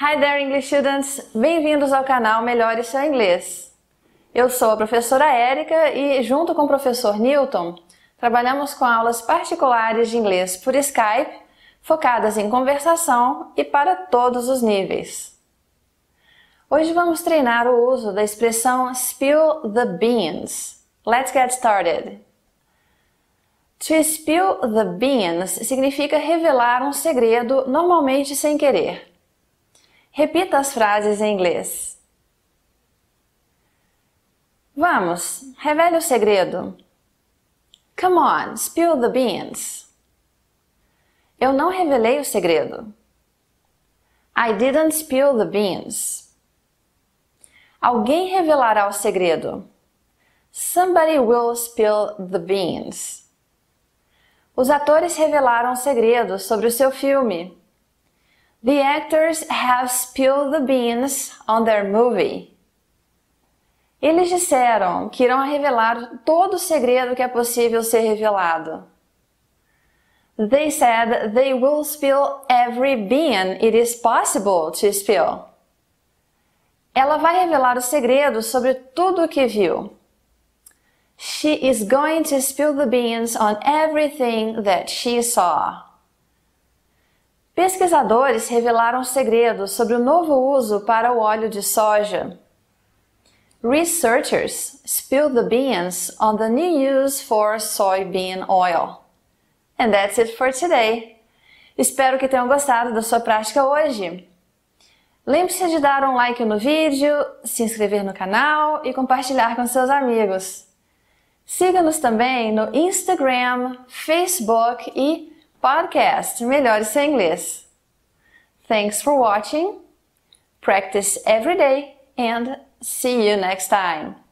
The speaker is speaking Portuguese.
Hi there English students, bem-vindos ao canal Melhore Seu Inglês. Eu sou a professora Érica e junto com o professor Newton, trabalhamos com aulas particulares de inglês por Skype, focadas em conversação e para todos os níveis. Hoje vamos treinar o uso da expressão spill the beans. Let's get started. To spill the beans significa revelar um segredo normalmente sem querer. Repita as frases em inglês. Vamos, revele o segredo. Come on, spill the beans. Eu não revelei o segredo. I didn't spill the beans. Alguém revelará o segredo. Somebody will spill the beans. Os atores revelaram segredos sobre o seu filme. The actors have spilled the beans on their movie. Eles disseram que irão revelar todo o segredo que é possível ser revelado. They said they will spill every bean it is possible to spill. Ela vai revelar o segredo sobre tudo o que viu. She is going to spill the beans on everything that she saw. Pesquisadores revelaram segredos sobre o novo uso para o óleo de soja. Researchers spilled the beans on the new use for soybean oil. And that's it for today. Espero que tenham gostado da sua prática hoje. Lembre-se de dar um like no vídeo, se inscrever no canal e compartilhar com seus amigos. Siga-nos também no Instagram, Facebook e podcast Melhores em Inglês. Thanks for watching. Practice every day and see you next time.